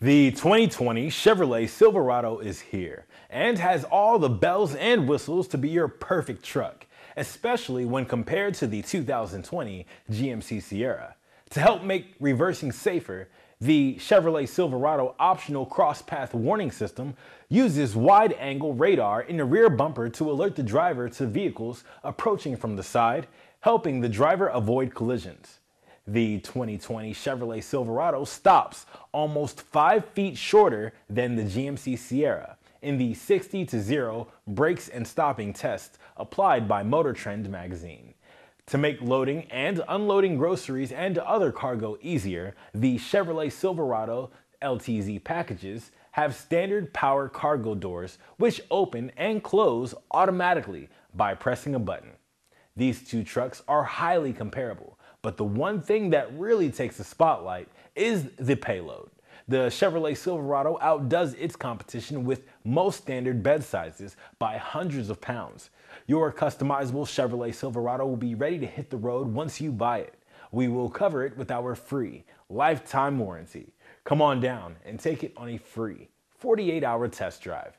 The 2020 Chevrolet Silverado is here and has all the bells and whistles to be your perfect truck, especially when compared to the 2020 GMC Sierra. To help make reversing safer, the Chevrolet Silverado optional cross-path warning system uses wide-angle radar in the rear bumper to alert the driver to vehicles approaching from the side, helping the driver avoid collisions. The 2020 Chevrolet Silverado stops almost five feet shorter than the GMC Sierra in the 60 to 0 brakes and stopping test applied by Motor Trend magazine. To make loading and unloading groceries and other cargo easier, the Chevrolet Silverado LTZ packages have standard power cargo doors which open and close automatically by pressing a button. These two trucks are highly comparable, but the one thing that really takes the spotlight is the payload. The Chevrolet Silverado outdoes its competition with most standard bed sizes by hundreds of pounds. Your customizable Chevrolet Silverado will be ready to hit the road once you buy it. We will cover it with our free lifetime warranty. Come on down and take it on a free 48 hour test drive.